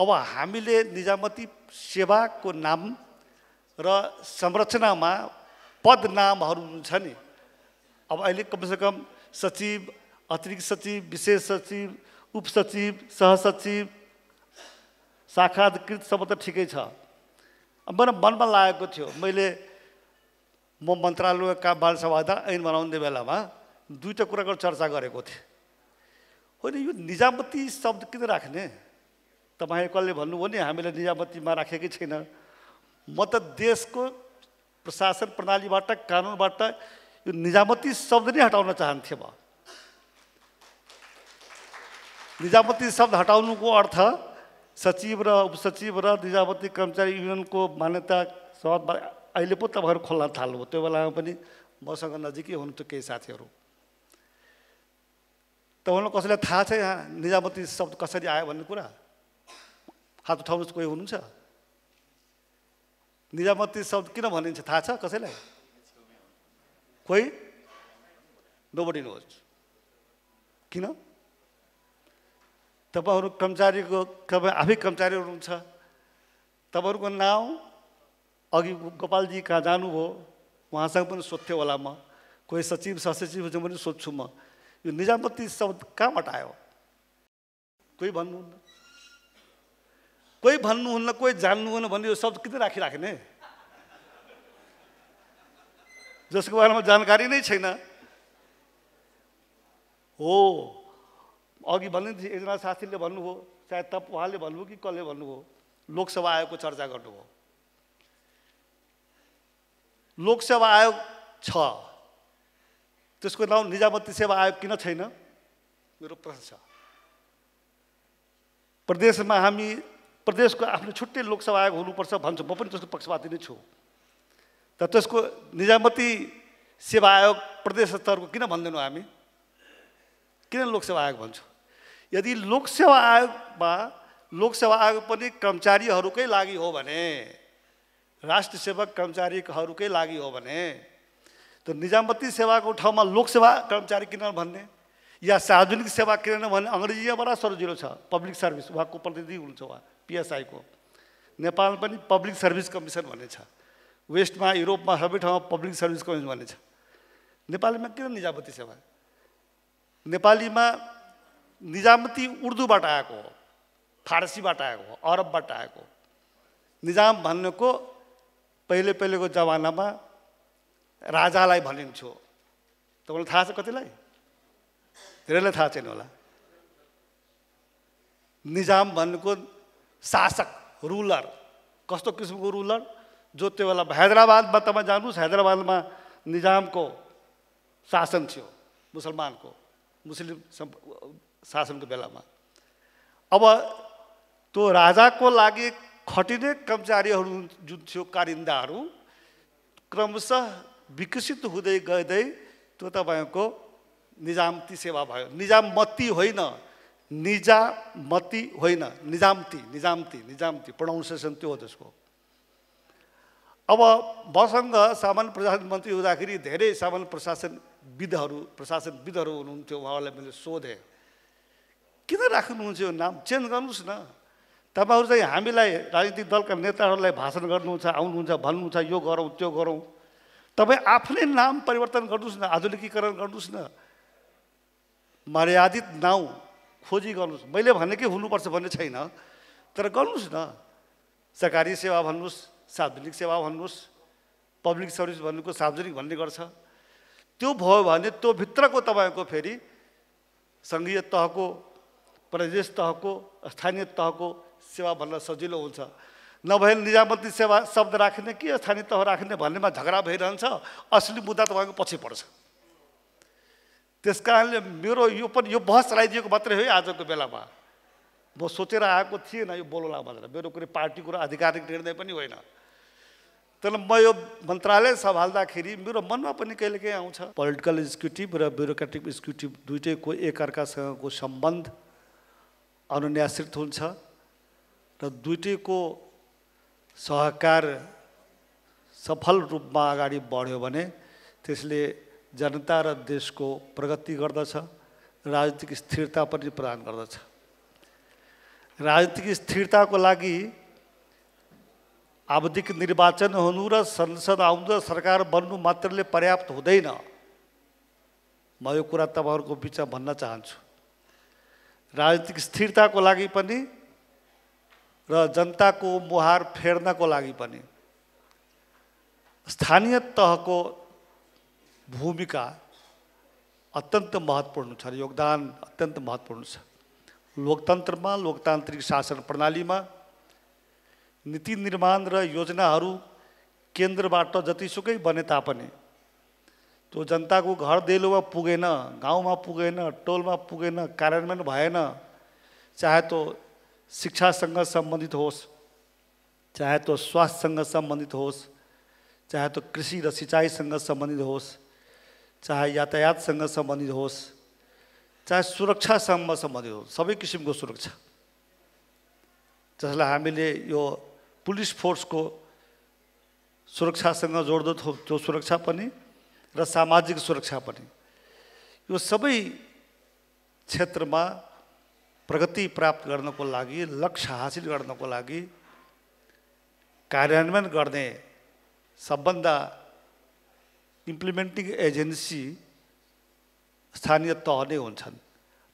अब हामीले निजामती सेवाको नाम र संरचनामा पदनामहरू छ नि अब अहिले कमसेकम सचिव अतिरिक्त सचिव विशेष सचिव उपसचिव सहसचिव शाखाकृत सब त ठिकै छ मलाई मनमा लागेको थियो मैले म मन्त्रालयका बाल सभादा ऐन बनाउने बेलामा दुईवटा कुराको चर्चा गरेको थिएँ होइन यो निजामती शब्द किन राख्ने तपाईँ कसले भन्नुभयो नि हामीले निजामतीमा राखेकै छैन म त देशको प्रशासन प्रणालीबाट कानुनबाट यो निजामती शब्द नै हटाउन चाहन्थेँ म निजामती शब्द हटाउनुको अर्थ सचिव र उपसचिव र निजामती कर्मचारी युनियनको मान्यता सहमतमा अहिले पो तपाईँहरू खोल्न थाल्नुभयो त्यो बेलामा पनि मसँग नजिकै हुनुहुन्थ्यो केही साथीहरू तपाईँलाई कसैलाई थाहा छ यहाँ निजामती शब्द कसरी आयो भन्ने कुरा त ठाउँ कोही हुनुहुन्छ निजामती शब्द किन भनिन्छ थाहा छ कसैलाई कोही नोबडी नोज किन तपाईँहरू कर्मचारीको तपाईँ आफै कर्मचारी हुनुहुन्छ तपाईँहरूको नाउँ अघि गोपालजी कहाँ जानुभयो उहाँसँग पनि सोध्थेँ होला म कोही सचिव सहसचिव सहसचिवसँग पनि सोध्छु म यो निजामती शब्द कहाँबाट आयो कोही भन्नुहुन्न कोही भन्नुहुन्न कोही जान्नुहुन्न भन्ने यो शब्द किन राखिराख्ने जसको बारेमा जानकारी नै छैन हो अघि भन्दै थिएँ एकजना साथीले भन्नुभयो चाहे तप उहाँले भन्नुभयो कि कसले भन्नुभयो लोकसभा आयोगको चर्चा गर्नुभयो लोकसेवा आयोग छ त्यसको नाउँ निजामती सेवा आयोग किन छैन मेरो प्रश्न छ प्रदेशमा हामी प्रदेशको आफ्नो छुट्टै लोकसभा आयोग हुनुपर्छ भन्छु म पनि त्यसको पक्षपाती नै छु तर त्यसको निजामती सेवा आयोग प्रदेश स्तरको किन भन्दैनौँ हामी किन लोकसेवा आयोग भन्छु यदि लोकसेवा आयोगमा लोकसेवा आयोग पनि कर्मचारीहरूकै लागि हो भने राष्ट्र सेवक कर्मचारीहरूकै लागि हो भने त निजामती सेवाको ठाउँमा लोकसेवा कर्मचारी किन भन्ने या सार्वजनिक सेवा किन भन्ने अङ्ग्रेजीमा बडा सजिलो छ पब्लिक सर्भिस उहाँको प्रतिनिधि हुनुहुन्छ उहाँ पिएसआईको नेपालमा पनि पब्लिक सर्भिस कमिसन भन्ने छ वेस्टमा युरोपमा सबै ठाउँमा पब्लिक सर्भिस कमिसन भन्ने छ नेपालीमा किन निजामती सेवा नेपालीमा निजामती उर्दूबाट आएको हो फारसीबाट आएको हो अरबबाट आएको निजाम भन्नुको पहिले पहिलेको जमानामा राजालाई भनिन्थ्यो तपाईँलाई थाहा छ कतिलाई धेरैलाई थाहा छैन होला निजाम भन्नुको शासक रुलर कस्तो किसिमको रुलर जो त्यो बेला हैदराबादमा तपाईँ जानुहोस् हैदराबादमा निजामको शासन थियो मुसलमानको मुस्लिम शासनको बेलामा अब त्यो राजाको लागि खटिने कर्मचारीहरू जुन थियो कारिन्दाहरू क्रमशः विकसित हुँदै गर्दै त्यो तपाईँको निजामती सेवा भयो निजाम मत्ती होइन निजामती होइन निजामती निजामती निजामती प्रोनाउन्सिएसन त्यो हो त्यसको अब मसँग सामान्य प्रशासन मन्त्री हुँदाखेरि धेरै सामान्य प्रशासनविदहरू प्रशासनविदहरू हुनुहुन्थ्यो उहाँहरूलाई मैले सोधेँ किन राख्नुहुन्छ यो नाम चेन्ज गर्नुहोस् न तपाईँहरू चाहिँ हामीलाई राजनीतिक दलका नेताहरूलाई भाषण गर्नुहुन्छ आउनुहुन्छ भन्नुहुन्छ यो गरौँ त्यो गरौँ तपाईँ आफ्नै नाम परिवर्तन गर्नुहोस् न आधुनिकीकरण गर्नुहोस् न मर्यादित नाउँ खोजी गर्नुहोस् मैले भनेकै हुनुपर्छ भन्ने छैन तर गर्नुहोस् न सरकारी सेवा भन्नुहोस् सार्वजनिक सेवा भन्नुहोस् पब्लिक सर्भिस भन्नुको सार्वजनिक भन्ने गर्छ त्यो भयो भने त्यो भित्रको तपाईँको फेरि सङ्घीय तहको प्रदेश तहको स्थानीय तहको सेवा भन्न सजिलो हुन्छ नभए निजामती सेवा शब्द राख्ने कि स्थानीय तह राख्ने भन्नेमा झगडा भइरहन्छ असली मुद्दा तपाईँको पछि पर्छ त्यस कारणले मेरो यो पनि यो बहस चलाइदिएको मात्रै हो आजको बेलामा म सोचेर आएको थिएन यो बोलोला भनेर मेरो कुनै पार्टी कुरो आधिकारिक निर्णय पनि होइन तर म यो मन्त्रालय सम्हाल्दाखेरि मेरो मनमा पनि कहिलेकाहीँ आउँछ पोलिटिकल एक्जिक्युटिभ र ब्युरोक्रेटिक एक्जिक्युटिभ दुइटैको एकअर्कासँगको सम्बन्ध अनुन्यासित हुन्छ र दुइटैको सहकार सफल रूपमा अगाडि बढ्यो भने त्यसले जनता र देशको प्रगति गर्दछ राजनीतिक स्थिरता पनि प्रदान गर्दछ राजनीतिक स्थिरताको लागि आवधिक निर्वाचन हुनु र संसद आउनु र सरकार बन्नु मात्रले पर्याप्त हुँदैन म यो कुरा तपाईँहरूको बिचमा भन्न चाहन्छु राजनीतिक स्थिरताको लागि पनि र जनताको मुहार फेर्नको लागि पनि स्थानीय तहको भूमिका अत्यंत महत्वपूर्ण छ योगदान अत्यन्त महत्त्वपूर्ण छ लोकतन्त्रमा लोकतान्त्रिक शासन में नीति निर्माण रोजना योजनाहरू केन्द्रबाट जतिसुकै बने तो जनता को घर में पुगेन गाँव में पुगेन टोल में पुगेन कार्यान्वयन भेन चाहे त्यो शिक्षासँग संबंधित होस् चाहे तो स्वास्थ्यसंग संबंधित होस् चाहे तो कृषि र सिँचाइसँग सम्बन्धित होस् चाहे यातायातसँग सम्बन्धित होस् चाहे सुरक्षासँग सम्बन्धित होस् सबै किसिमको सुरक्षा जसलाई हामीले यो पुलिस फोर्सको सुरक्षासँग जोड्दो त्यो सुरक्षा पनि र सामाजिक सुरक्षा पनि यो सबै क्षेत्रमा प्रगति प्राप्त गर्नको लागि लक्ष्य हासिल गर्नको लागि कार्यान्वयन गर्ने सबभन्दा इम्प्लिमेन्टिङ एजेन्सी स्थानीय तह नै हुन्छन्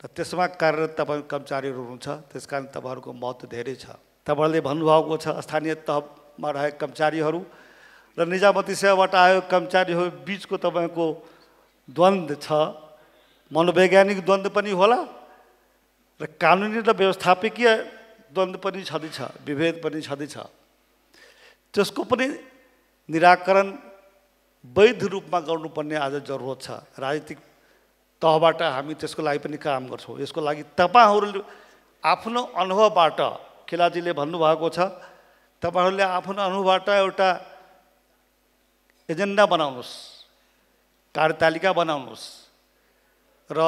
र त्यसमा कार्यरत तपाईँ कर्मचारीहरू हुनुहुन्छ त्यस कारण तपाईँहरूको महत्त्व धेरै छ तपाईँहरूले भन्नुभएको छ स्थानीय तहमा रहेका कर्मचारीहरू र निजामती सेवाबाट आएको कर्मचारीहरू बिचको तपाईँको द्वन्द छ मनोवैज्ञानिक द्वन्द पनि होला र कानुनी र व्यवस्थापकीय द्वन्द्व पनि छँदैछ विभेद पनि छँदैछ त्यसको पनि निराकरण वैध रूपमा गर्नुपर्ने आज जरुरत छ राजनीतिक तहबाट हामी त्यसको लागि पनि काम गर्छौँ यसको लागि तपाईँहरूले आफ्नो अनुभवबाट खेलाजीले भन्नुभएको छ तपाईँहरूले आफ्नो अनुभवबाट एउटा एजेन्डा बनाउनुहोस् कार्यतालिका बनाउनुहोस् र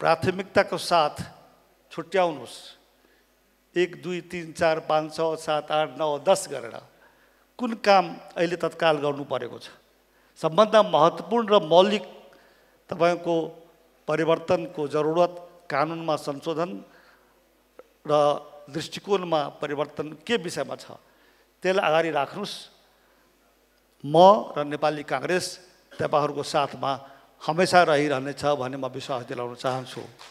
प्राथमिकताको साथ छुट्याउनुहोस् एक दुई तिन चार पाँच छ सात आठ नौ दस गरेर कुन काम अहिले तत्काल गर्नु परेको छ सबभन्दा महत्त्वपूर्ण र मौलिक तपाईँको परिवर्तनको जरुरत कानुनमा संशोधन र दृष्टिकोणमा परिवर्तन के विषयमा छ त्यसलाई अगाडि राख्नुहोस् म र नेपाली काङ्ग्रेस तपाईँहरूको साथमा हमेसा रहिरहनेछ भन्ने म विश्वास दिलाउन चाहन्छु